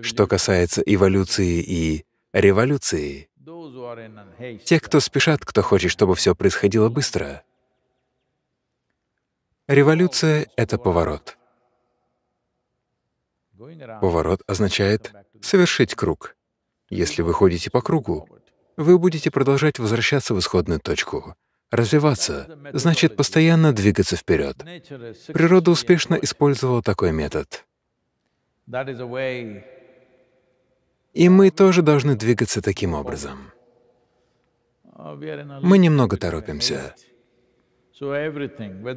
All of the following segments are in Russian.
Что касается эволюции и революции, тех, кто спешат, кто хочет, чтобы все происходило быстро, революция — это поворот. Поворот означает совершить круг. Если вы ходите по кругу, вы будете продолжать возвращаться в исходную точку. Развиваться — значит постоянно двигаться вперед. Природа успешно использовала такой метод. И мы тоже должны двигаться таким образом. Мы немного торопимся.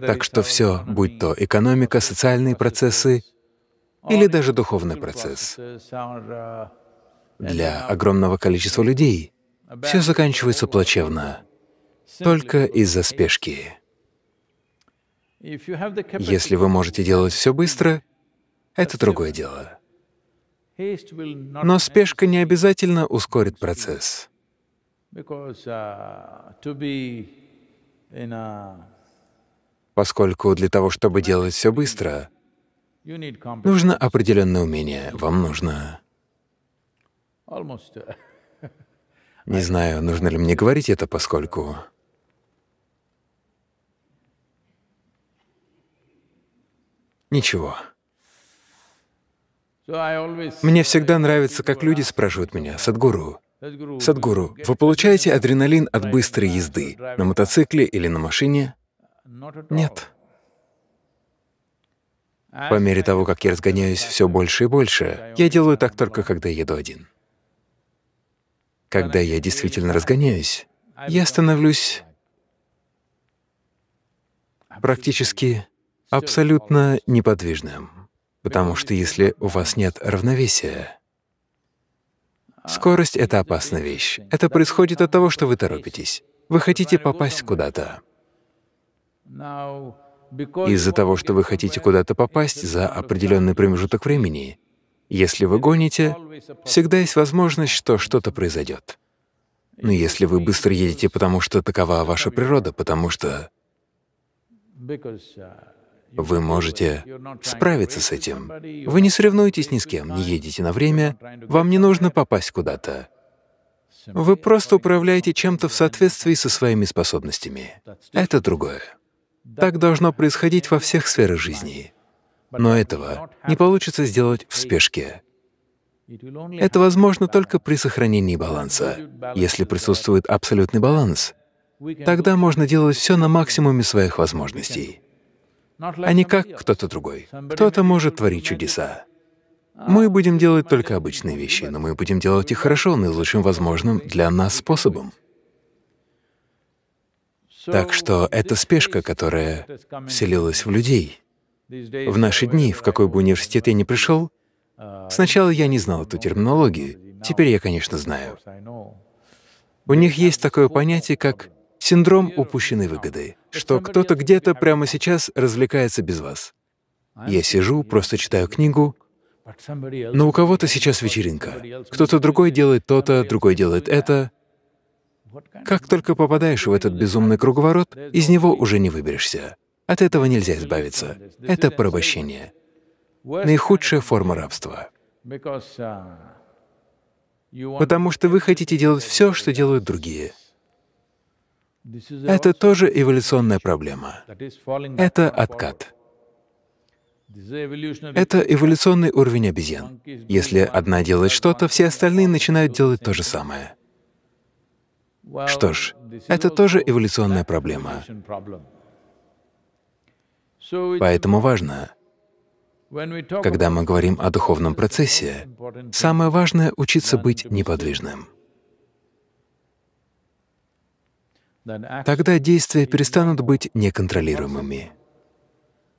Так что все, будь то экономика, социальные процессы или даже духовный процесс, для огромного количества людей все заканчивается плачевно только из-за спешки. Если вы можете делать все быстро, это другое дело. Но спешка не обязательно ускорит процесс. Uh, поскольку для того, чтобы делать все быстро, нужно определенное умение. Вам нужно... Uh, не знаю, нужно ли мне говорить это, поскольку... Ничего. Мне всегда нравится, как люди спрашивают меня, «Садгуру, Садгуру, вы получаете адреналин от быстрой езды на мотоцикле или на машине? Нет. По мере того, как я разгоняюсь все больше и больше, я делаю так только, когда еду один. Когда я действительно разгоняюсь, я становлюсь практически абсолютно неподвижным. Потому что если у вас нет равновесия, скорость — это опасная вещь. Это происходит от того, что вы торопитесь. Вы хотите попасть куда-то. Из-за того, что вы хотите куда-то попасть за определенный промежуток времени, если вы гоните, всегда есть возможность, что что-то произойдет. Но если вы быстро едете, потому что такова ваша природа, потому что вы можете справиться с этим. Вы не соревнуетесь ни с кем, не едете на время, вам не нужно попасть куда-то. Вы просто управляете чем-то в соответствии со своими способностями. Это другое. Так должно происходить во всех сферах жизни. Но этого не получится сделать в спешке. Это возможно только при сохранении баланса. Если присутствует абсолютный баланс, тогда можно делать все на максимуме своих возможностей а не как кто-то другой. Кто-то может творить чудеса. Мы будем ah, делать только обычные вещи, но мы будем делать их хорошо, наилучшим возможным для нас способом. Так что эта спешка, которая вселилась в людей. В наши дни, в какой бы университет я ни пришел, uh, сначала я не знал эту терминологию, теперь я, конечно, знаю. У них есть такое понятие, как Синдром упущенной выгоды, что кто-то где-то прямо сейчас развлекается без вас. Я сижу, просто читаю книгу, но у кого-то сейчас вечеринка. Кто-то другой делает то-то, другой делает это. Как только попадаешь в этот безумный круговорот, из него уже не выберешься. От этого нельзя избавиться. Это порабощение. Наихудшая форма рабства. Потому что вы хотите делать все, что делают другие — это тоже эволюционная проблема. Это откат. Это эволюционный уровень обезьян. Если одна делает что-то, все остальные начинают делать то же самое. Что ж, это тоже эволюционная проблема. Поэтому важно, когда мы говорим о духовном процессе, самое важное — учиться быть неподвижным. тогда действия перестанут быть неконтролируемыми.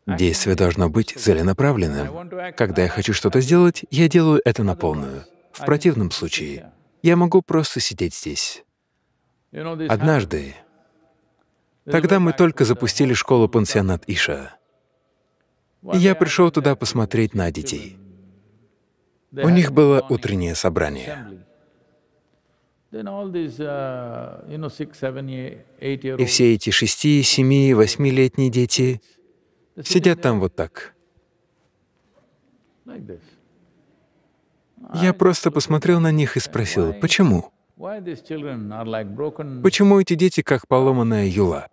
Действие должно быть целенаправленным. Когда я хочу что-то сделать, я делаю это на полную. В противном случае я могу просто сидеть здесь. Однажды, тогда мы только запустили школу-пансионат Иша, и я пришел туда посмотреть на детей. У них было утреннее собрание. Uh, и все эти шести, семи, восьмилетние дети сидят там вот так. Я просто посмотрел на них и спросил, почему? Почему эти дети как поломанная юла?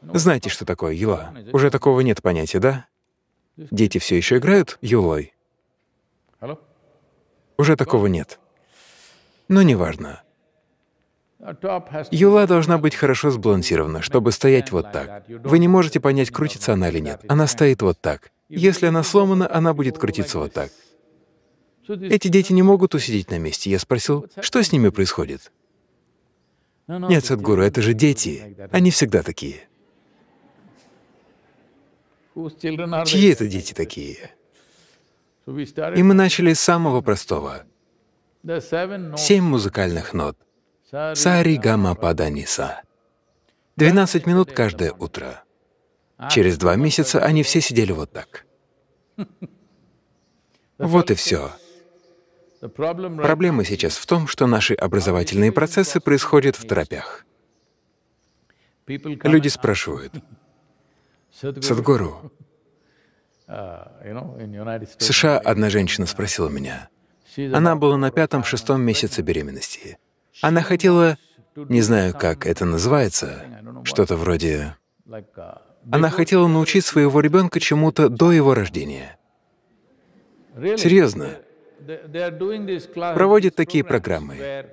Знаете, что такое юла? Уже такого нет понятия, да? Дети все еще играют юлой? Уже такого нет. Но неважно. Юла должна быть хорошо сбалансирована, чтобы стоять вот так. Вы не можете понять, крутится она или нет. Она стоит вот так. Если она сломана, она будет крутиться вот так. Эти дети не могут усидеть на месте. Я спросил, что с ними происходит? Нет, Садгуру, это же дети. Они всегда такие. Чьи это дети такие? И мы начали с самого простого. Семь музыкальных нот — Сари Гама Паданиса. 12 минут каждое утро. Через два месяца они все сидели вот так. Вот и все. Проблема сейчас в том, что наши образовательные процессы происходят в торопях. Люди спрашивают, «Садхгуру, в США одна женщина спросила меня. Она была на пятом-шестом месяце беременности. Она хотела, не знаю, как это называется, что-то вроде... Она хотела научить своего ребенка чему-то до его рождения. Серьезно. Проводят такие программы,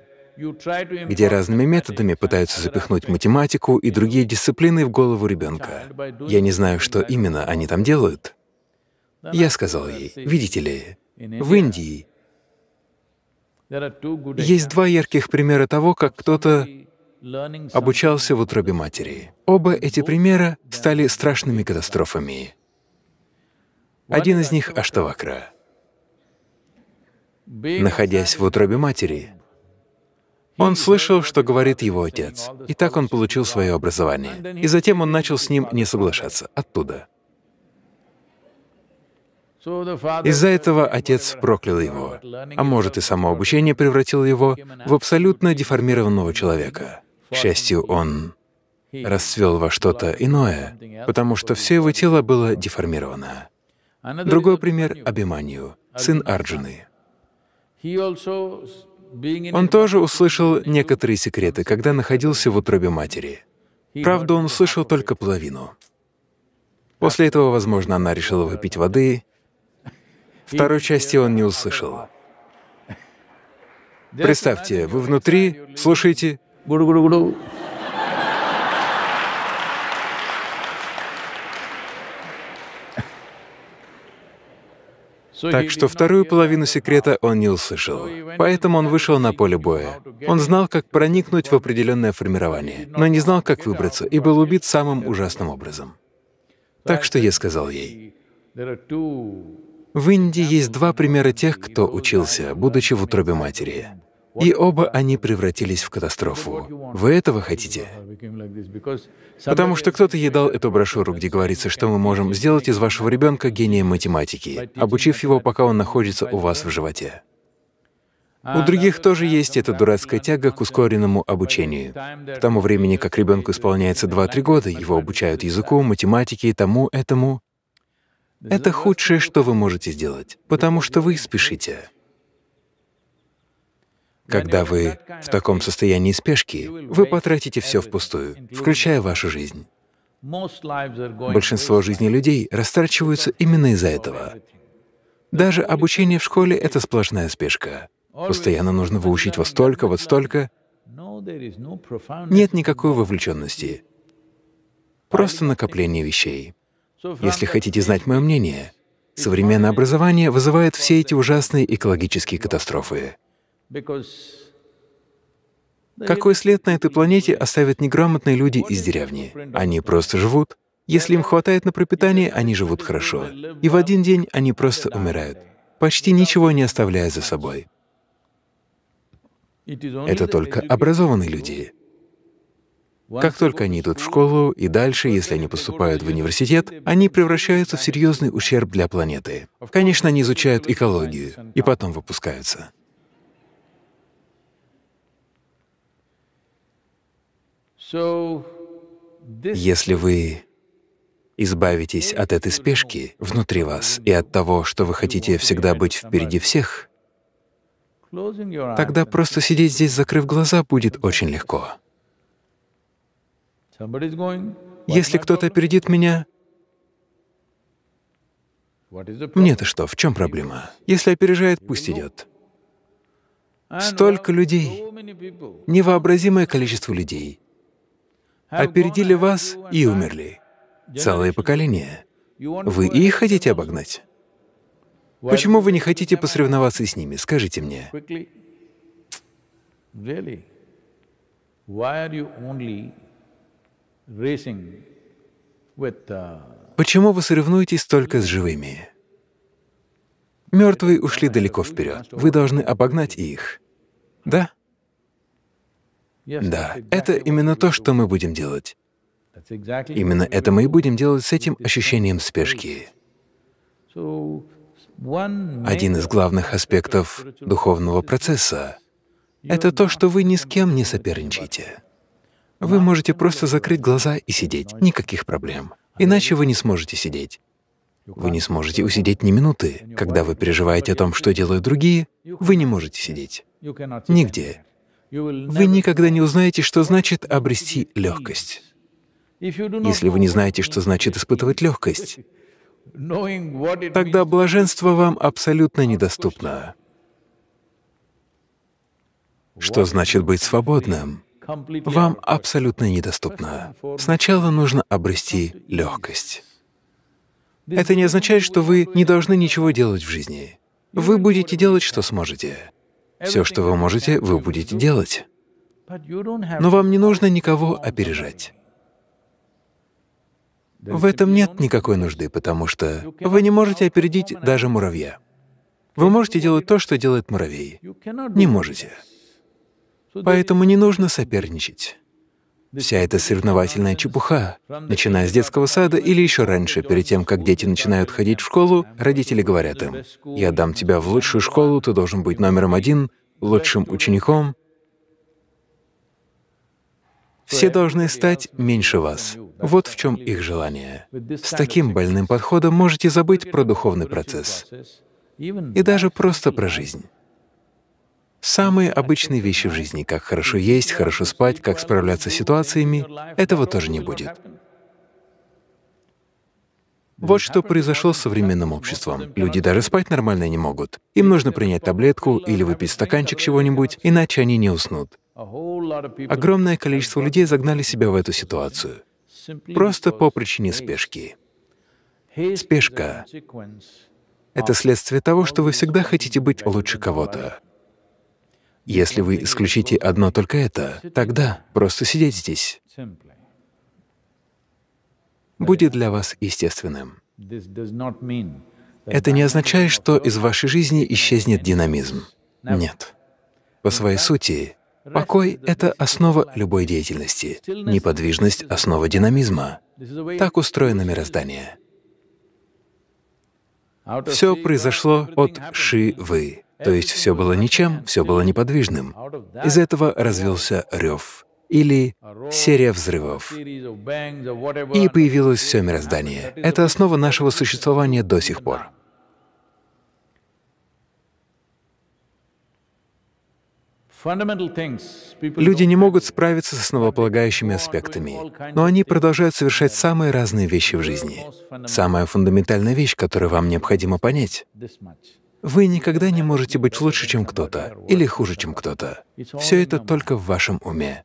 где разными методами пытаются запихнуть математику и другие дисциплины в голову ребенка. Я не знаю, что именно они там делают. Я сказал ей, видите ли, в Индии есть два ярких примера того, как кто-то обучался в утробе матери. Оба эти примера стали страшными катастрофами. Один из них — Аштавакра. Находясь в утробе матери, он слышал, что говорит его отец, и так он получил свое образование. И затем он начал с ним не соглашаться оттуда. Из-за этого отец проклял его, а может и само обучение превратило его в абсолютно деформированного человека. К счастью, он расцвел во что-то иное, потому что все его тело было деформировано. Другой пример — Абиманию, сын Арджуны. Он тоже услышал некоторые секреты, когда находился в утробе матери. Правда, он услышал только половину. После этого, возможно, она решила выпить воды Второй части он не услышал. Представьте, вы внутри, слушаете... Так что вторую половину секрета он не услышал. Поэтому он вышел на поле боя. Он знал, как проникнуть в определенное формирование, но не знал, как выбраться, и был убит самым ужасным образом. Так что я сказал ей, в Индии есть два примера тех, кто учился, будучи в утробе матери. И оба они превратились в катастрофу. Вы этого хотите? Потому что кто-то едал эту брошюру, где говорится, что мы можем сделать из вашего ребенка гением математики, обучив его, пока он находится у вас в животе. У других тоже есть эта дурацкая тяга к ускоренному обучению. К тому времени, как ребенку исполняется 2-3 года, его обучают языку, математике, тому, этому. Это худшее, что вы можете сделать, потому что вы спешите. Когда вы в таком состоянии спешки, вы потратите все впустую, включая вашу жизнь. Большинство жизней людей растрачиваются именно из-за этого. Даже обучение в школе — это сплошная спешка. Постоянно нужно выучить вот столько, вот столько. Нет никакой вовлеченности. Просто накопление вещей. Если хотите знать мое мнение, современное образование вызывает все эти ужасные экологические катастрофы. Какой след на этой планете оставят неграмотные люди из деревни? Они просто живут. Если им хватает на пропитание, они живут хорошо. И в один день они просто умирают, почти ничего не оставляя за собой. Это только образованные люди. Как только они идут в школу и дальше, если они поступают в университет, они превращаются в серьезный ущерб для планеты. Конечно, они изучают экологию и потом выпускаются. Если вы избавитесь от этой спешки внутри вас и от того, что вы хотите всегда быть впереди всех, тогда просто сидеть здесь, закрыв глаза, будет очень легко. Если кто-то опередит меня, мне-то что, в чем проблема? Если опережает, пусть идет. Столько людей, невообразимое количество людей опередили вас и умерли. Целое поколение. Вы их хотите обогнать? Почему вы не хотите посоревноваться с ними? Скажите мне. Really? Why are you only Uh, Почему вы соревнуетесь только с живыми? Мертвые ушли далеко вперед. Вы должны обогнать их. Да? Да, это именно то, что мы будем делать. Именно это мы и будем делать с этим ощущением спешки. Один из главных аспектов духовного процесса — это то, что вы ни с кем не соперничаете. Вы можете просто закрыть глаза и сидеть, никаких проблем. Иначе вы не сможете сидеть. Вы не сможете усидеть ни минуты. Когда вы переживаете о том, что делают другие, вы не можете сидеть. Нигде. Вы никогда не узнаете, что значит обрести легкость. Если вы не знаете, что значит испытывать легкость, тогда блаженство вам абсолютно недоступно. Что значит быть свободным? вам абсолютно недоступно. Сначала нужно обрести легкость. Это не означает, что вы не должны ничего делать в жизни. Вы будете делать, что сможете. Все, что вы можете, вы будете делать. Но вам не нужно никого опережать. В этом нет никакой нужды, потому что вы не можете опередить даже муравья. Вы можете делать то, что делает муравей. Не можете. Поэтому не нужно соперничать. Вся эта соревновательная чепуха, начиная с детского сада или еще раньше, перед тем, как дети начинают ходить в школу, родители говорят им, «Я дам тебя в лучшую школу, ты должен быть номером один, лучшим учеником». Все должны стать меньше вас. Вот в чем их желание. С таким больным подходом можете забыть про духовный процесс и даже просто про жизнь. Самые обычные вещи в жизни, как хорошо есть, хорошо спать, как справляться с ситуациями, этого тоже не будет. Вот что произошло с современным обществом. Люди даже спать нормально не могут. Им нужно принять таблетку или выпить стаканчик чего-нибудь, иначе они не уснут. Огромное количество людей загнали себя в эту ситуацию. Просто по причине спешки. Спешка — это следствие того, что вы всегда хотите быть лучше кого-то. Если вы исключите одно только это, тогда просто сидеть здесь будет для вас естественным. Это не означает, что из вашей жизни исчезнет динамизм. Нет. По своей сути, покой — это основа любой деятельности, неподвижность — основа динамизма. Так устроено мироздание. Все произошло от Ши-Вы. То есть все было ничем, все было неподвижным. Из этого развился рев или серия взрывов. И появилось все мироздание. Это основа нашего существования до сих пор. Люди не могут справиться с основополагающими аспектами, но они продолжают совершать самые разные вещи в жизни. Самая фундаментальная вещь, которую вам необходимо понять вы никогда не можете быть лучше, чем кто-то, или хуже, чем кто-то. Все это только в вашем уме.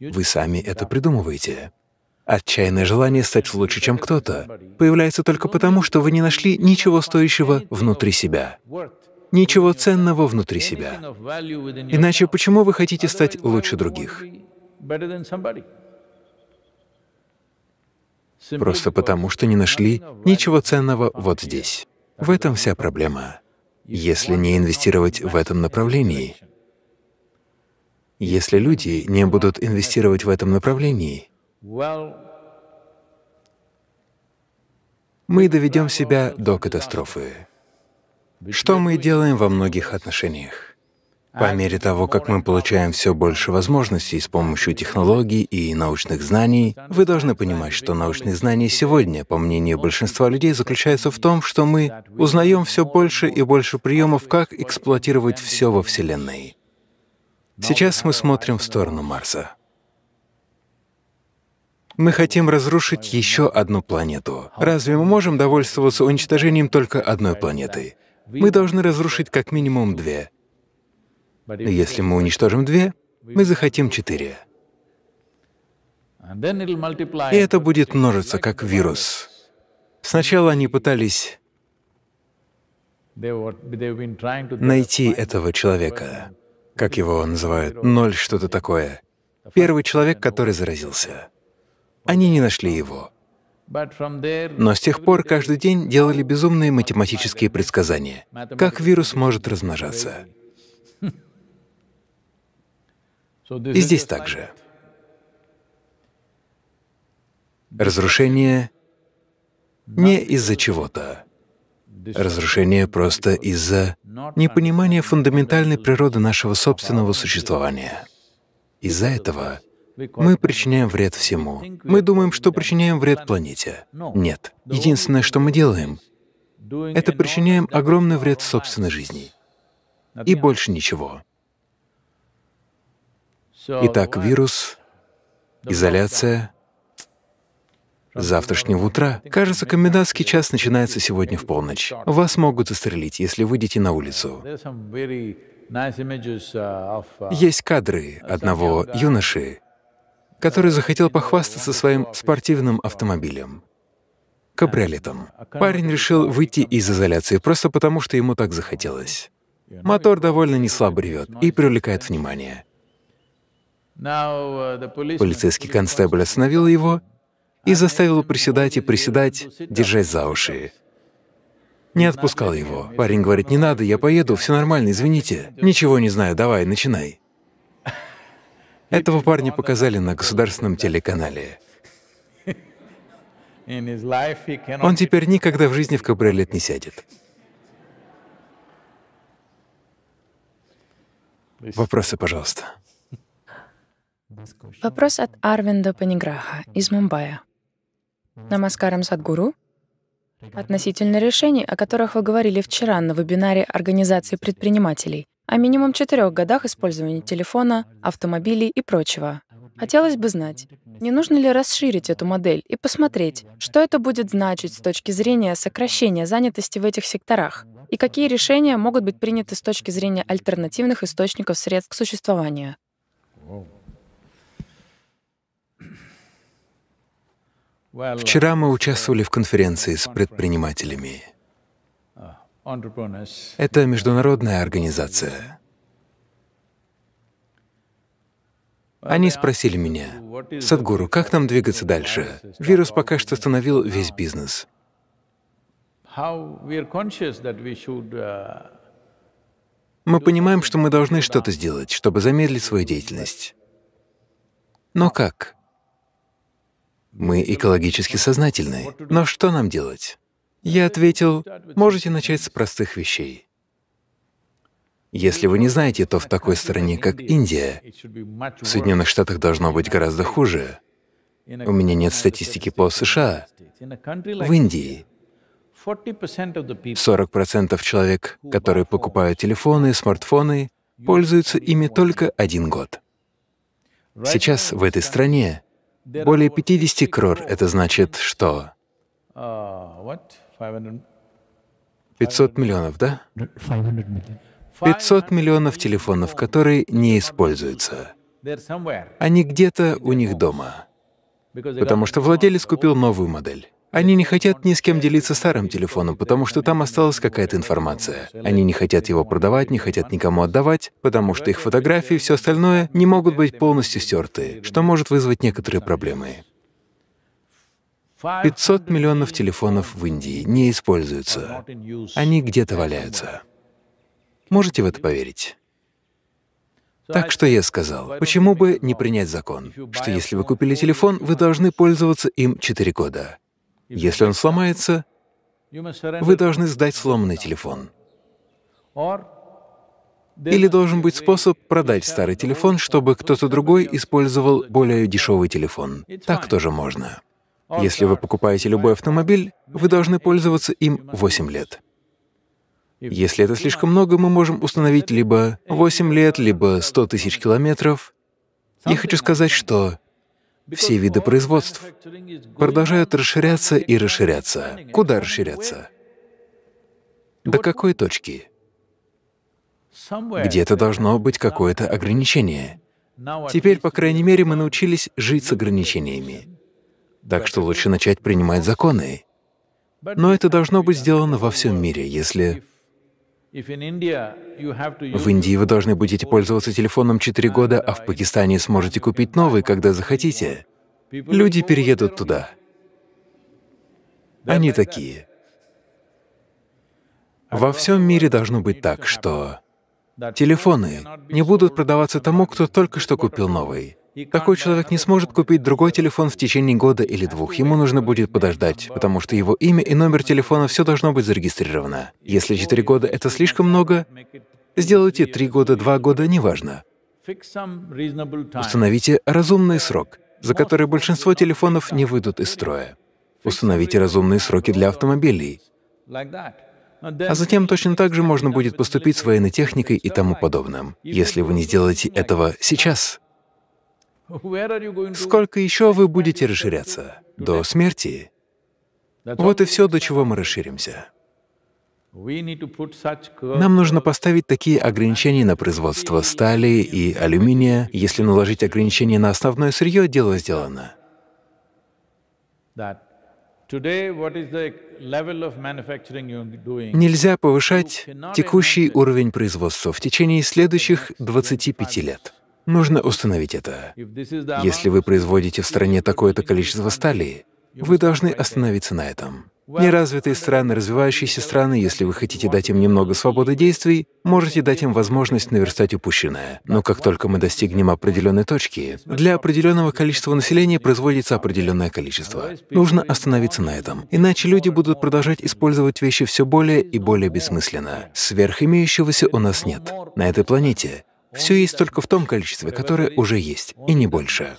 Вы сами это придумываете. Отчаянное желание стать лучше, чем кто-то, появляется только потому, что вы не нашли ничего стоящего внутри себя, ничего ценного внутри себя. Иначе почему вы хотите стать лучше других? Просто потому, что не нашли ничего ценного вот здесь. В этом вся проблема если не инвестировать в этом направлении? Если люди не будут инвестировать в этом направлении, мы доведем себя до катастрофы, что мы делаем во многих отношениях. По мере того, как мы получаем все больше возможностей с помощью технологий и научных знаний, вы должны понимать, что научные знания сегодня, по мнению большинства людей, заключаются в том, что мы узнаем все больше и больше приемов, как эксплуатировать все во Вселенной. Сейчас мы смотрим в сторону Марса. Мы хотим разрушить еще одну планету. Разве мы можем довольствоваться уничтожением только одной планеты? Мы должны разрушить как минимум две, если мы уничтожим две, мы захотим четыре. И это будет множиться, как вирус. Сначала они пытались найти этого человека, как его называют, ноль, что-то такое. Первый человек, который заразился. Они не нашли его. Но с тех пор каждый день делали безумные математические предсказания, как вирус может размножаться. И здесь также. Разрушение не из-за чего-то. Разрушение просто из-за непонимания фундаментальной природы нашего собственного существования. Из-за этого мы причиняем вред всему. Мы думаем, что причиняем вред планете. Нет. Единственное, что мы делаем, это причиняем огромный вред собственной жизни. И больше ничего. Итак, вирус, изоляция завтрашнего утра. Кажется, комендантский час начинается сегодня в полночь. Вас могут застрелить, если выйдете на улицу. Есть кадры одного юноши, который захотел похвастаться своим спортивным автомобилем — кабриолетом. Парень решил выйти из изоляции просто потому, что ему так захотелось. Мотор довольно неслабо ревет и привлекает внимание. Uh, Полицейский констебль остановил его и заставил приседать и приседать, держась за уши. Не отпускал его. Парень говорит, «Не надо, я поеду, все нормально, извините. Ничего не знаю, давай, начинай». Этого парня показали на государственном телеканале. Он теперь никогда в жизни в кабриолет не сядет. Вопросы, пожалуйста. Вопрос от Арвинда Паниграха из Мумбаи. Намаскарам Садгуру. Относительно решений, о которых вы говорили вчера на вебинаре Организации предпринимателей, о минимум четырех годах использования телефона, автомобилей и прочего. Хотелось бы знать, не нужно ли расширить эту модель и посмотреть, что это будет значить с точки зрения сокращения занятости в этих секторах, и какие решения могут быть приняты с точки зрения альтернативных источников средств к существованию. Wow. Вчера мы участвовали в конференции с предпринимателями. Это международная организация. Они спросили меня, «Садгуру, как нам двигаться дальше? Вирус пока что остановил весь бизнес». Uh, мы понимаем, что мы должны что-то сделать, чтобы замедлить свою деятельность. Но как? Мы экологически сознательны, но что нам делать? Я ответил, можете начать с простых вещей. Если вы не знаете, то в такой стране, как Индия, в Соединенных Штатах должно быть гораздо хуже. У меня нет статистики по США. В Индии 40% человек, которые покупают телефоны, смартфоны, пользуются ими только один год. Сейчас в этой стране более 50 крор — это значит что? 500 миллионов, да? 500 миллионов телефонов, которые не используются. Они где-то у них дома, потому что владелец купил новую модель. Они не хотят ни с кем делиться старым телефоном, потому что там осталась какая-то информация. Они не хотят его продавать, не хотят никому отдавать, потому что их фотографии и все остальное не могут быть полностью стерты, что может вызвать некоторые проблемы. 500 миллионов телефонов в Индии не используются. Они где-то валяются. Можете в это поверить? Так что я сказал, почему бы не принять закон, что если вы купили телефон, вы должны пользоваться им 4 года. Если он сломается, вы должны сдать сломанный телефон. Или должен быть способ продать старый телефон, чтобы кто-то другой использовал более дешевый телефон. Так тоже можно. Если вы покупаете любой автомобиль, вы должны пользоваться им 8 лет. Если это слишком много, мы можем установить либо 8 лет, либо 100 тысяч километров. Я хочу сказать, что все виды производств продолжают расширяться и расширяться. Куда расширяться? До какой точки? Где-то должно быть какое-то ограничение. Теперь, по крайней мере, мы научились жить с ограничениями. Так что лучше начать принимать законы. Но это должно быть сделано во всем мире, если в Индии вы должны будете пользоваться телефоном 4 года, а в Пакистане сможете купить новый, когда захотите. Люди переедут туда. Они такие. Во всем мире должно быть так, что телефоны не будут продаваться тому, кто только что купил новый. Такой человек не сможет купить другой телефон в течение года или двух. Ему нужно будет подождать, потому что его имя и номер телефона все должно быть зарегистрировано. Если четыре года — это слишком много, сделайте три года, два года, неважно. Установите разумный срок, за который большинство телефонов не выйдут из строя. Установите разумные сроки для автомобилей. А затем точно так же можно будет поступить с военной техникой и тому подобным. Если вы не сделаете этого сейчас, Сколько еще вы будете расширяться? До смерти? Вот и все, до чего мы расширимся. Нам нужно поставить такие ограничения на производство стали и алюминия. Если наложить ограничения на основное сырье, дело сделано. Нельзя повышать текущий уровень производства в течение следующих 25 лет. Нужно установить это. Если вы производите в стране такое-то количество стали, вы должны остановиться на этом. Неразвитые страны, развивающиеся страны, если вы хотите дать им немного свободы действий, можете дать им возможность наверстать упущенное. Но как только мы достигнем определенной точки, для определенного количества населения производится определенное количество. Нужно остановиться на этом, иначе люди будут продолжать использовать вещи все более и более бессмысленно. Сверхимеющегося у нас нет. На этой планете все есть только в том количестве, которое уже есть, и не больше.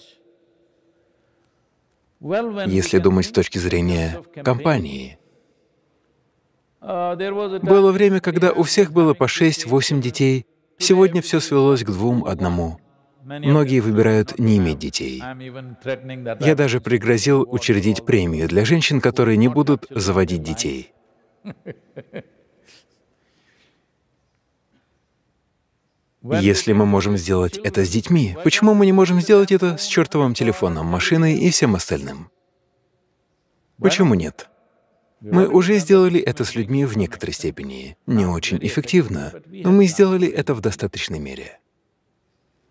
Если думать с точки зрения компании, было время, когда у всех было по 6-8 детей, сегодня все свелось к двум, одному. Многие выбирают не иметь детей. Я даже пригрозил учредить премию для женщин, которые не будут заводить детей. Если мы можем сделать это с детьми, почему мы не можем сделать это с чертовым телефоном, машиной и всем остальным? Почему нет? Мы уже сделали это с людьми в некоторой степени. Не очень эффективно, но мы сделали это в достаточной мере.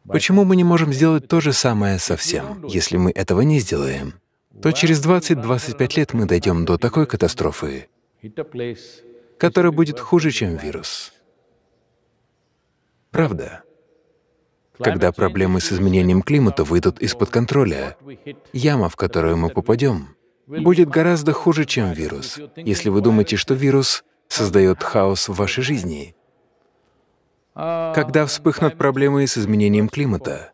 Почему мы не можем сделать то же самое со всем? Если мы этого не сделаем, то через 20-25 лет мы дойдем до такой катастрофы, которая будет хуже, чем вирус. Правда. Когда проблемы с изменением климата выйдут из-под контроля, яма, в которую мы попадем, будет гораздо хуже, чем вирус. Если вы думаете, что вирус создает хаос в вашей жизни, когда вспыхнут проблемы с изменением климата,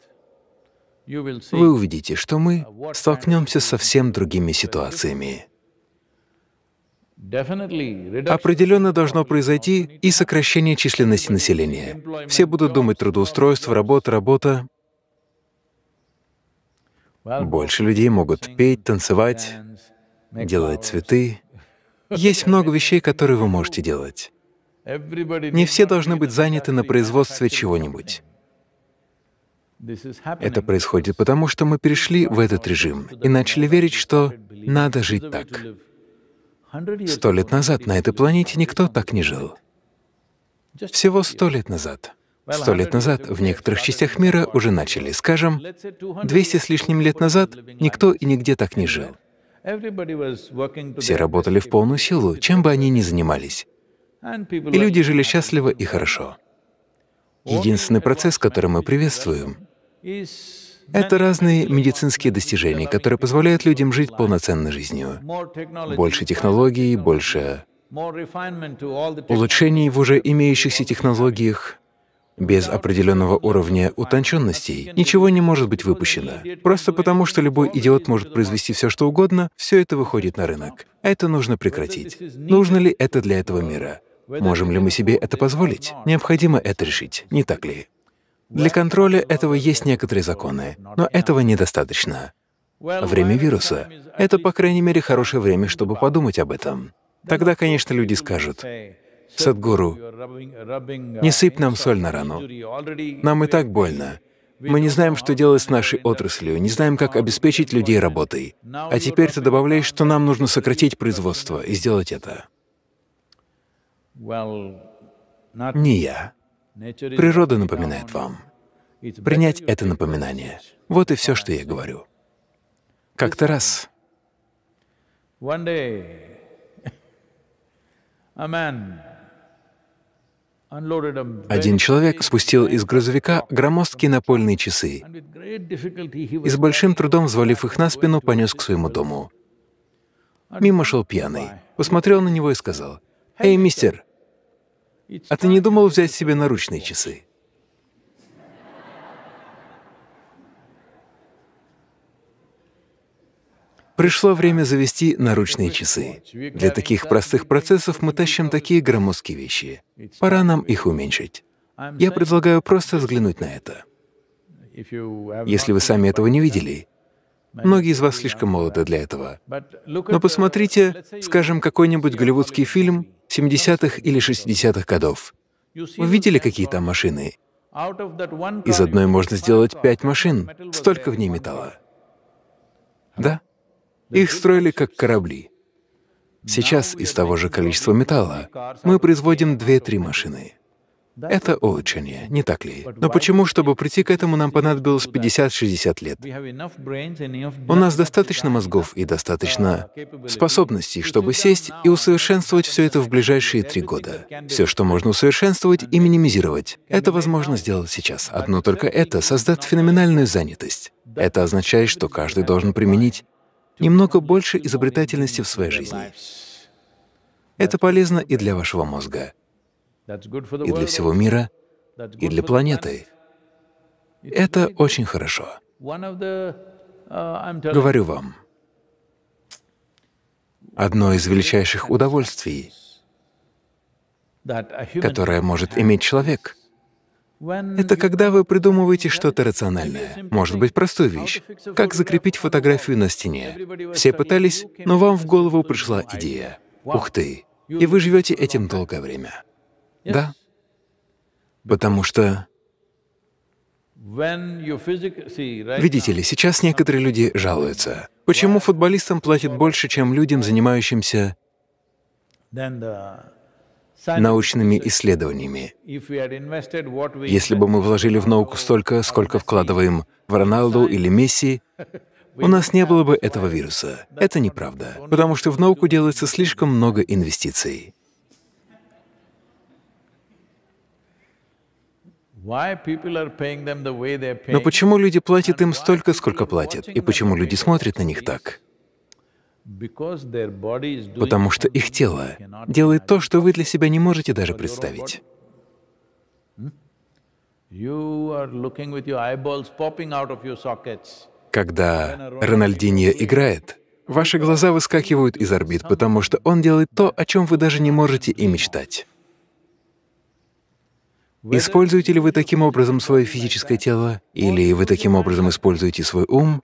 вы увидите, что мы столкнемся со совсем другими ситуациями. Определенно должно произойти и сокращение численности населения. Все будут думать трудоустройство, работа, работа. Больше людей могут петь, танцевать, делать цветы. Есть много вещей, которые вы можете делать. Не все должны быть заняты на производстве чего-нибудь. Это происходит потому, что мы перешли в этот режим и начали верить, что надо жить так. Сто лет назад на этой планете никто так не жил. Всего сто лет назад. Сто лет назад в некоторых частях мира уже начали. Скажем, 200 с лишним лет назад никто и нигде так не жил. Все работали в полную силу, чем бы они ни занимались. И люди жили счастливо и хорошо. Единственный процесс, который мы приветствуем, это разные медицинские достижения, которые позволяют людям жить полноценной жизнью. Больше технологий, больше улучшений в уже имеющихся технологиях, без определенного уровня утонченностей ничего не может быть выпущено. Просто потому, что любой идиот может произвести все, что угодно, все это выходит на рынок. Это нужно прекратить. Нужно ли это для этого мира? Можем ли мы себе это позволить? Необходимо это решить, не так ли? Для контроля этого есть некоторые законы, но этого недостаточно. Время вируса — это, по крайней мере, хорошее время, чтобы подумать об этом. Тогда, конечно, люди скажут, «Садгуру, не сыпь нам соль на рану. Нам и так больно. Мы не знаем, что делать с нашей отраслью, не знаем, как обеспечить людей работой. А теперь ты добавляешь, что нам нужно сократить производство и сделать это». Не я. Природа напоминает вам. Принять это напоминание. Вот и все, что я говорю. Как-то раз один человек спустил из грузовика громоздкие напольные часы и с большим трудом, взвалив их на спину, понес к своему дому. Мимо шел пьяный, посмотрел на него и сказал, «Эй, мистер, а ты не думал взять себе наручные часы? Пришло время завести наручные часы. Для таких простых процессов мы тащим такие громоздкие вещи. Пора нам их уменьшить. Я предлагаю просто взглянуть на это. Если вы сами этого не видели, Многие из вас слишком молоды для этого. Но посмотрите, скажем, какой-нибудь голливудский фильм 70-х или 60-х годов. Вы видели, какие там машины? Из одной можно сделать пять машин, столько в ней металла. Да? Их строили как корабли. Сейчас из того же количества металла мы производим 2-3 машины. Это улучшение, не так ли? Но почему, чтобы прийти к этому, нам понадобилось 50-60 лет? У нас достаточно мозгов и достаточно способностей, чтобы сесть и усовершенствовать все это в ближайшие три года. Все, что можно усовершенствовать и минимизировать, это возможно сделать сейчас. Одно только это создаст феноменальную занятость. Это означает, что каждый должен применить немного больше изобретательности в своей жизни. Это полезно и для вашего мозга и для всего мира, и для планеты. Это очень хорошо. Uh, Говорю вам, одно из величайших удовольствий, которое может иметь человек, это когда вы придумываете что-то рациональное, может быть, простую вещь, как закрепить фотографию на стене. Все пытались, но вам в голову пришла идея. Ух ты! И вы живете этим долгое время. Да. Потому что... Видите ли, сейчас некоторые люди жалуются. Почему футболистам платят больше, чем людям, занимающимся научными исследованиями. Если бы мы вложили в науку столько, сколько вкладываем в Роналду или Месси, у нас не было бы этого вируса. Это неправда, потому что в науку делается слишком много инвестиций. Но почему люди платят им столько, сколько платят? И почему люди смотрят на них так? Потому что их тело делает то, что вы для себя не можете даже представить. Hmm? Когда Рональдиньо играет, ваши глаза выскакивают из орбит, потому что он делает то, о чем вы даже не можете и мечтать. Используете ли вы таким образом свое физическое тело, или вы таким образом используете свой ум,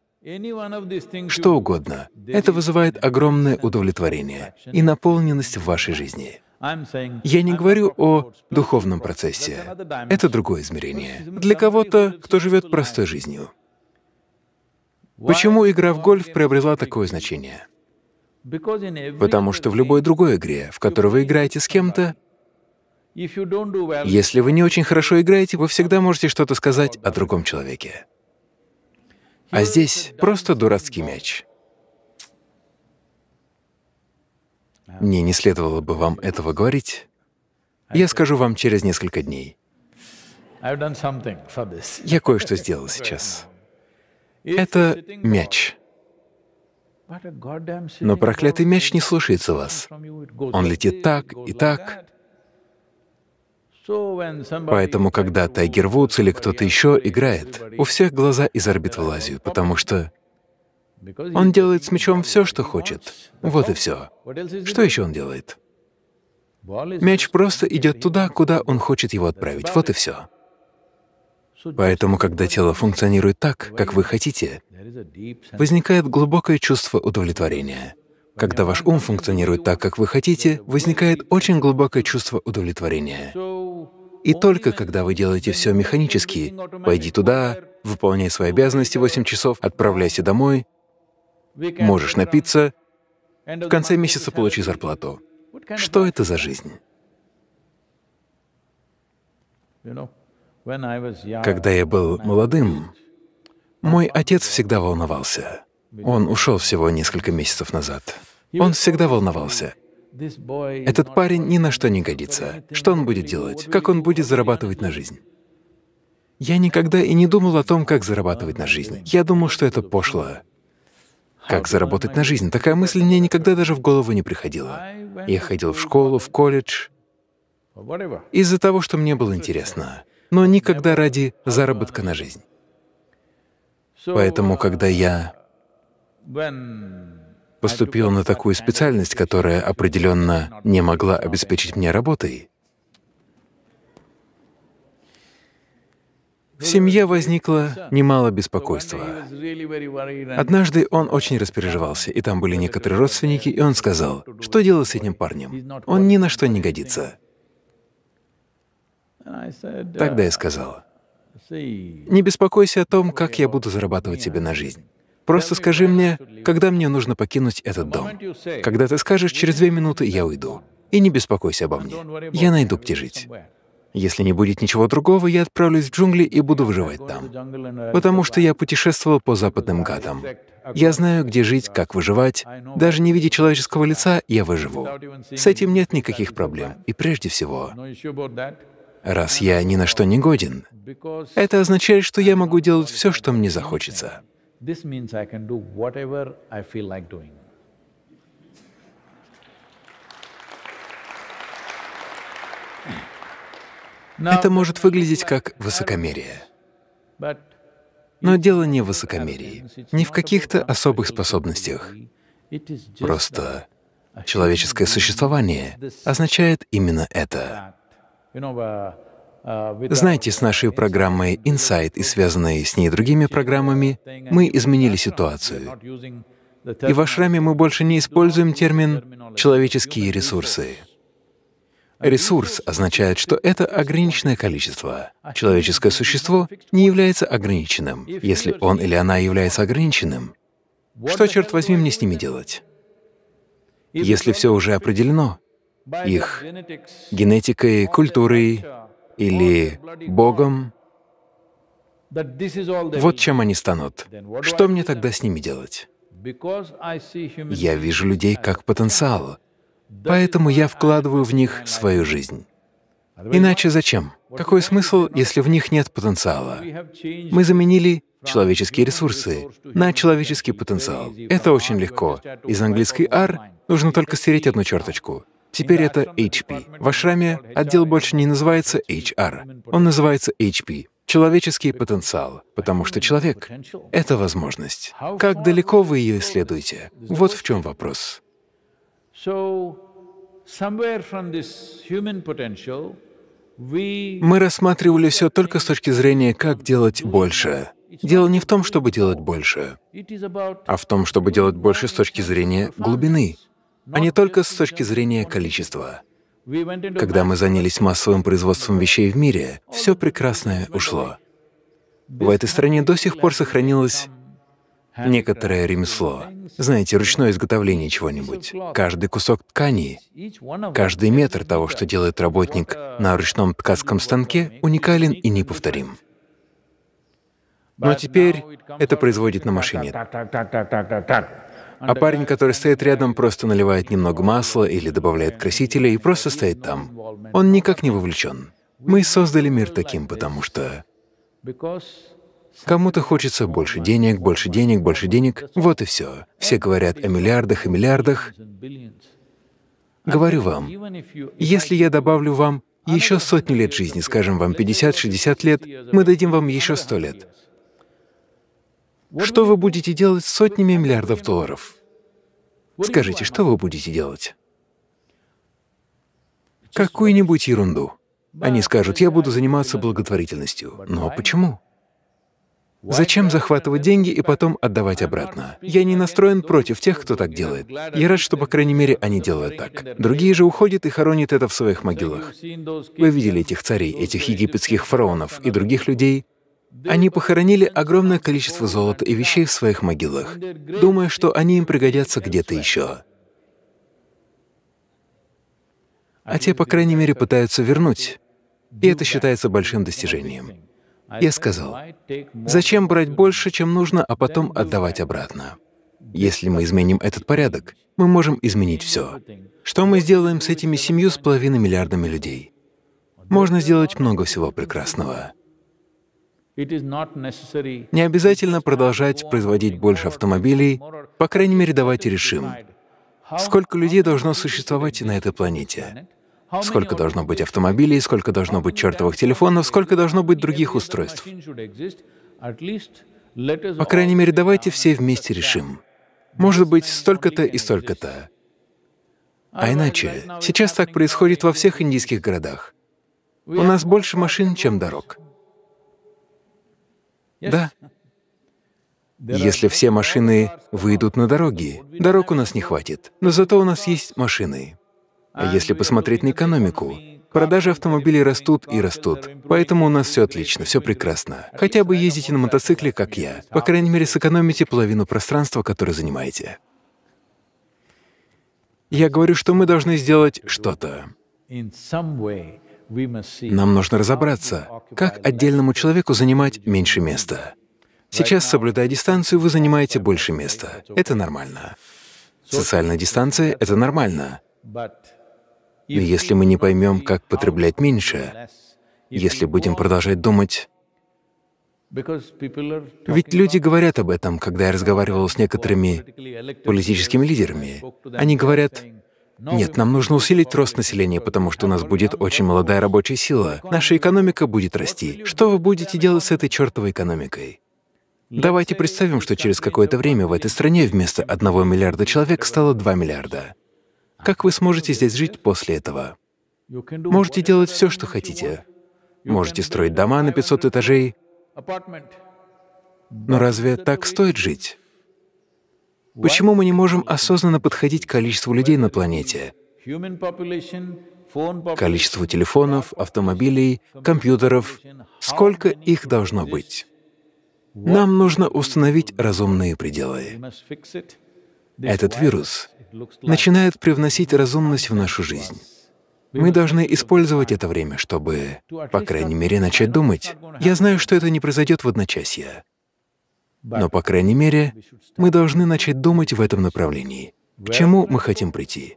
что угодно. Это вызывает огромное удовлетворение и наполненность в вашей жизни. Я не говорю о духовном процессе. Это другое измерение. Для кого-то, кто живет простой жизнью. Почему игра в гольф приобрела такое значение? Потому что в любой другой игре, в которой вы играете с кем-то, если вы не очень хорошо играете, вы всегда можете что-то сказать о другом человеке. А здесь просто дурацкий мяч. Мне не следовало бы вам этого говорить. Я скажу вам через несколько дней. Я кое-что сделал сейчас. Это мяч. Но проклятый мяч не слушается вас. Он летит так и так, Поэтому, когда Тайгер Вудс или кто-то еще играет, у всех глаза из орбит вылазят, потому что он делает с мячом все, что хочет. Вот и все. Что еще он делает? Мяч просто идет туда, куда он хочет его отправить. Вот и все. Поэтому, когда тело функционирует так, как вы хотите, возникает глубокое чувство удовлетворения. Когда ваш ум функционирует так, как вы хотите, возникает очень глубокое чувство удовлетворения. И только когда вы делаете все механически, пойди туда, выполняй свои обязанности 8 часов, отправляйся домой, можешь напиться, в конце месяца получи зарплату. Что это за жизнь? Когда я был молодым, мой отец всегда волновался. Он ушел всего несколько месяцев назад. Он всегда волновался. Этот парень ни на что не годится. Что он будет делать? Как он будет зарабатывать на жизнь? Я никогда и не думал о том, как зарабатывать на жизнь. Я думал, что это пошло. Как заработать на жизнь? Такая мысль мне никогда даже в голову не приходила. Я ходил в школу, в колледж из-за того, что мне было интересно, но никогда ради заработка на жизнь. Поэтому, uh, когда я поступил на такую специальность, которая определенно не могла обеспечить мне работой, В семье возникло немало беспокойства. Однажды он очень распереживался, и там были некоторые родственники, и он сказал, что делать с этим парнем? Он ни на что не годится. Тогда я сказал, не беспокойся о том, как я буду зарабатывать себе на жизнь. Просто скажи мне, когда мне нужно покинуть этот дом. Когда ты скажешь, через две минуты я уйду. И не беспокойся обо мне. Я найду, где жить. Если не будет ничего другого, я отправлюсь в джунгли и буду выживать там. Uh, Потому что я путешествовал по западным гадам. Я знаю, где жить, как выживать. Даже не видя человеческого лица, я выживу. С этим нет никаких проблем. И прежде всего, раз я ни на что не годен, это означает, что я могу делать все, что мне захочется. This means I can do whatever I feel like doing. Это может выглядеть как высокомерие. Но дело не в высокомерии, не в каких-то особых способностях. Просто человеческое существование означает именно это. Uh, знаете, с нашей программой Insight и связанной с ней другими программами мы изменили ситуацию. И в Ашраме мы больше не используем термин «человеческие ресурсы». Ресурс означает, что это ограниченное количество. Человеческое существо не является ограниченным. Если он или она является ограниченным, что, черт возьми, мне с ними делать? Если все уже определено, их генетикой, культурой, или Богом, вот чем они станут. Что мне тогда с ними делать? Я вижу людей как потенциал, поэтому я вкладываю в них свою жизнь. Иначе зачем? Какой смысл, если в них нет потенциала? Мы заменили человеческие ресурсы на человеческий потенциал. Это очень легко. Из английской «r» нужно только стереть одну черточку — Теперь это HP. В Ашраме отдел больше не называется HR, он называется HP — человеческий потенциал, потому что человек — это возможность. Как далеко вы ее исследуете? Вот в чем вопрос. Мы рассматривали все только с точки зрения, как делать больше. Дело не в том, чтобы делать больше, а в том, чтобы делать больше с точки зрения глубины, а не только с точки зрения количества. Когда мы занялись массовым производством вещей в мире, все прекрасное ушло. В этой стране до сих пор сохранилось некоторое ремесло. Знаете, ручное изготовление чего-нибудь. Каждый кусок ткани, каждый метр того, что делает работник на ручном ткацком станке, уникален и неповторим. Но теперь это производит на машине а парень, который стоит рядом, просто наливает немного масла или добавляет красителя и просто стоит там. Он никак не вовлечен. Мы создали мир таким, потому что Кому-то хочется больше денег, больше денег, больше денег. Вот и все. Все говорят о миллиардах и миллиардах. Говорю вам, если я добавлю вам еще сотни лет жизни, скажем вам 50-60 лет, мы дадим вам еще 100 лет. Что вы будете делать с сотнями миллиардов долларов? Скажите, что вы будете делать? Какую-нибудь ерунду. Они скажут, я буду заниматься благотворительностью. Но почему? Зачем захватывать деньги и потом отдавать обратно? Я не настроен против тех, кто так делает. Я рад, что, по крайней мере, они делают так. Другие же уходят и хоронят это в своих могилах. Вы видели этих царей, этих египетских фараонов и других людей, они похоронили огромное количество золота и вещей в своих могилах, думая, что они им пригодятся где-то еще. А те, по крайней мере, пытаются вернуть. И это считается большим достижением. Я сказал, зачем брать больше, чем нужно, а потом отдавать обратно? Если мы изменим этот порядок, мы можем изменить все. Что мы сделаем с этими семью с половиной миллиардами людей? Можно сделать много всего прекрасного. Не обязательно продолжать производить больше автомобилей, по крайней мере, давайте решим, сколько людей должно существовать на этой планете, сколько должно быть автомобилей, сколько должно быть чертовых телефонов, сколько должно быть других устройств. По крайней мере, давайте все вместе решим. Может быть, столько-то и столько-то. А иначе, сейчас так происходит во всех индийских городах. У нас больше машин, чем дорог. Да. Если все машины выйдут на дороги, дорог у нас не хватит, но зато у нас есть машины. А если посмотреть на экономику, продажи автомобилей растут и растут, поэтому у нас все отлично, все прекрасно. Хотя бы ездите на мотоцикле, как я. По крайней мере, сэкономите половину пространства, которое занимаете. Я говорю, что мы должны сделать что-то. Нам нужно разобраться, как отдельному человеку занимать меньше места. Сейчас, соблюдая uh, дистанцию, вы занимаете uh, больше места. Uh, это нормально. Социальная дистанция — это нормально. Но если мы не поймем, как потреблять меньше, если будем продолжать думать... Ведь люди говорят об этом, когда я разговаривал с некоторыми политическими лидерами. Они говорят, нет, нам нужно усилить рост населения, потому что у нас будет очень молодая рабочая сила. Наша экономика будет расти. Что вы будете делать с этой чертовой экономикой? Давайте представим, что через какое-то время в этой стране вместо одного миллиарда человек стало 2 миллиарда. Как вы сможете здесь жить после этого? Можете делать все, что хотите. Можете строить дома на 500 этажей. Но разве так стоит жить? Почему мы не можем осознанно подходить к количеству людей на планете? Количеству телефонов, автомобилей, компьютеров. Сколько их должно быть? Нам нужно установить разумные пределы. Этот вирус начинает привносить разумность в нашу жизнь. Мы должны использовать это время, чтобы, по крайней мере, начать думать. Я знаю, что это не произойдет в одночасье. Но, по крайней мере, мы должны начать думать в этом направлении. К чему мы хотим прийти?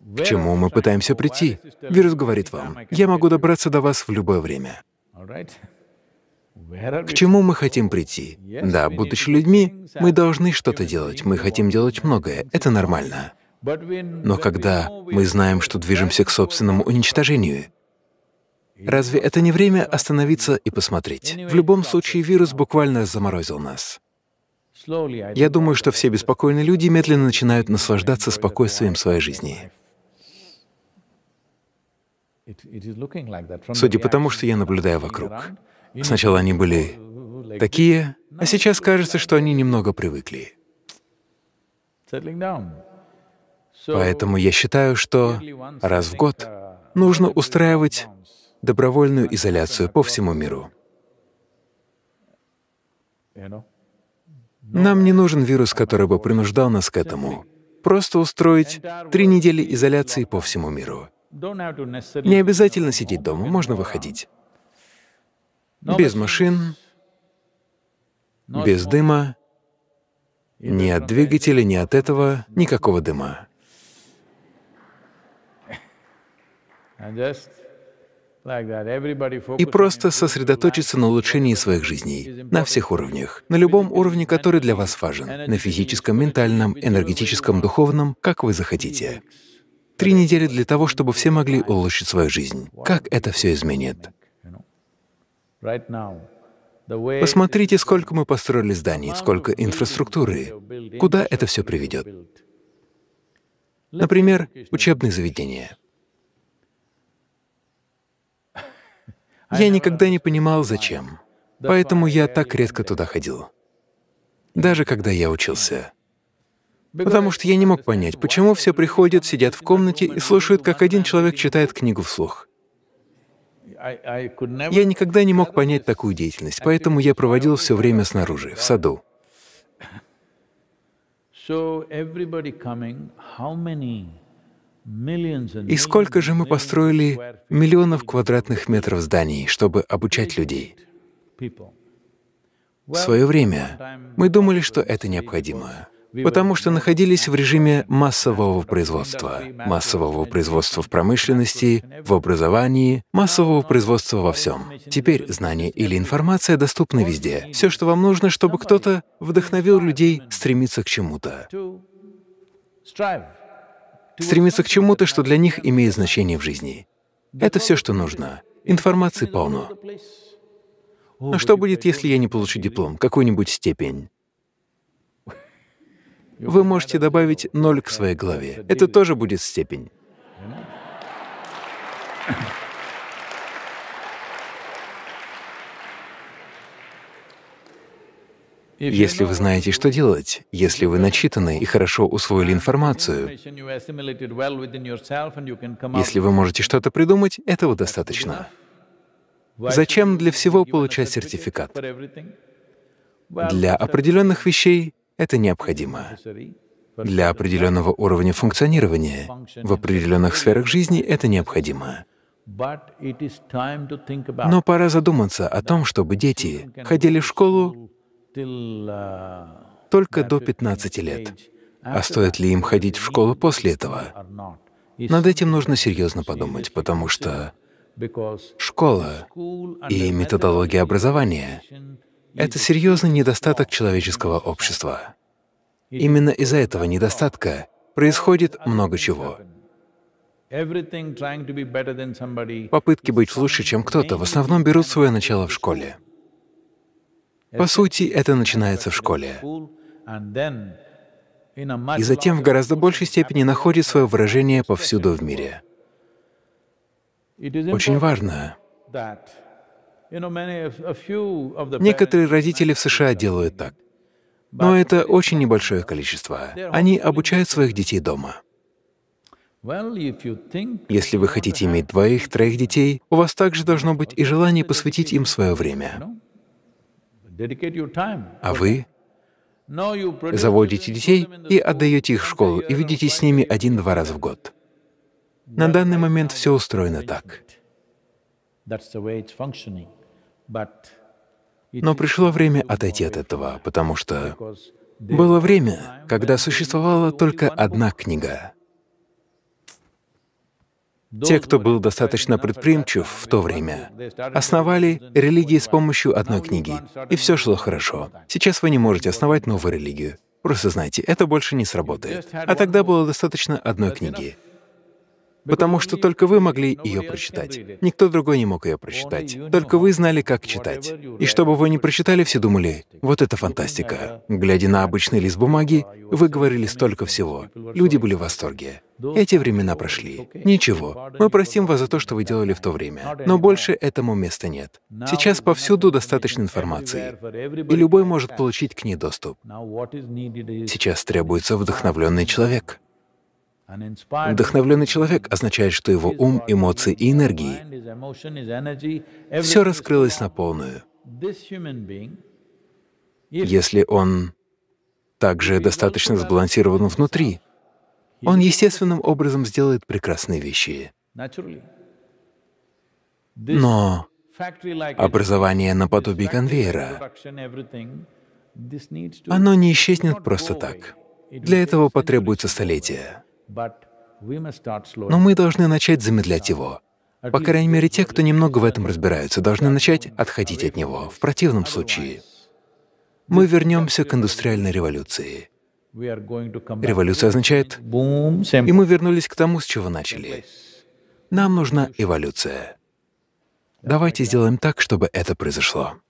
К чему мы пытаемся прийти? Вирус говорит вам, я могу добраться до вас в любое время. К чему мы хотим прийти? Да, будучи людьми, мы должны что-то делать, мы хотим делать многое, это нормально. Но когда мы знаем, что движемся к собственному уничтожению, Разве это не время остановиться и посмотреть? В любом случае, вирус буквально заморозил нас. Я думаю, что все беспокойные люди медленно начинают наслаждаться спокойствием своей жизни. Судя по тому, что я наблюдаю вокруг, сначала они были такие, а сейчас кажется, что они немного привыкли. Поэтому я считаю, что раз в год нужно устраивать добровольную изоляцию по всему миру. Нам не нужен вирус, который бы принуждал нас к этому. Просто устроить три недели изоляции по всему миру. Не обязательно сидеть дома, можно выходить. Без машин, без дыма, ни от двигателя, ни от этого, никакого дыма и просто сосредоточиться на улучшении своих жизней на всех уровнях, на любом уровне, который для вас важен, на физическом, ментальном, энергетическом, духовном, как вы захотите. Три недели для того, чтобы все могли улучшить свою жизнь. Как это все изменит? Посмотрите, сколько мы построили зданий, сколько инфраструктуры, куда это все приведет. Например, учебные заведения. Я никогда не понимал, зачем. Поэтому я так редко туда ходил. Даже когда я учился. Потому что я не мог понять, почему все приходят, сидят в комнате и слушают, как один человек читает книгу вслух. Я никогда не мог понять такую деятельность, поэтому я проводил все время снаружи, в саду. So everybody coming, how many и сколько же мы построили миллионов квадратных метров зданий, чтобы обучать людей? В свое время мы думали, что это необходимо, потому что находились в режиме массового производства, массового производства в промышленности, в образовании, массового производства во всем. Теперь знания или информация доступны везде. Все, что вам нужно, чтобы кто-то вдохновил людей стремиться к чему-то стремиться к чему-то, что для них имеет значение в жизни. Это все, что нужно. Информации полно. А что будет, если я не получу диплом, какую-нибудь степень? Вы можете добавить ноль к своей главе. Это тоже будет степень. Если вы знаете, что делать, если вы начитаны и хорошо усвоили информацию, если вы можете что-то придумать, этого достаточно. Зачем для всего получать сертификат? Для определенных вещей это необходимо. Для определенного уровня функционирования в определенных сферах жизни это необходимо. Но пора задуматься о том, чтобы дети ходили в школу Uh, только до 15 лет. А стоит ли им ходить в школу после этого? Над этим нужно серьезно подумать, потому что школа и методология образования — это серьезный недостаток человеческого общества. Именно из-за этого недостатка происходит много чего. Попытки быть лучше, чем кто-то, в основном берут свое начало в школе. По сути, это начинается в школе. И затем в гораздо большей степени находит свое выражение повсюду в мире. Очень важно. Некоторые родители в США делают так. Но это очень небольшое количество. Они обучают своих детей дома. Если вы хотите иметь двоих, троих детей, у вас также должно быть и желание посвятить им свое время. А вы заводите детей и отдаете их в школу, и видите с ними один-два раза в год. На данный момент все устроено так. Но пришло время отойти от этого, потому что было время, когда существовала только одна книга те, кто был достаточно предприимчив в то время, основали религии с помощью одной книги, и все шло хорошо. Сейчас вы не можете основать новую религию. Просто знайте, это больше не сработает. А тогда было достаточно одной книги потому что только вы могли ее прочитать. Никто другой не мог ее прочитать. Только вы знали, как читать. И чтобы вы не прочитали, все думали, вот это фантастика. Глядя на обычный лист бумаги, вы говорили столько всего. Люди были в восторге. Эти времена прошли. Ничего, мы простим вас за то, что вы делали в то время. Но больше этому места нет. Сейчас повсюду достаточно информации, и любой может получить к ней доступ. Сейчас требуется вдохновленный человек. Вдохновленный человек означает, что его ум, эмоции и энергии все раскрылось на полную. Если он также достаточно сбалансирован внутри, он естественным образом сделает прекрасные вещи. Но образование наподобие конвейера, оно не исчезнет просто так. Для этого потребуется столетия. Но мы должны начать замедлять его. По крайней мере, те, кто немного в этом разбираются, должны начать отходить от него. В противном случае мы вернемся к индустриальной революции. Революция означает, и мы вернулись к тому, с чего начали. Нам нужна эволюция. Давайте сделаем так, чтобы это произошло.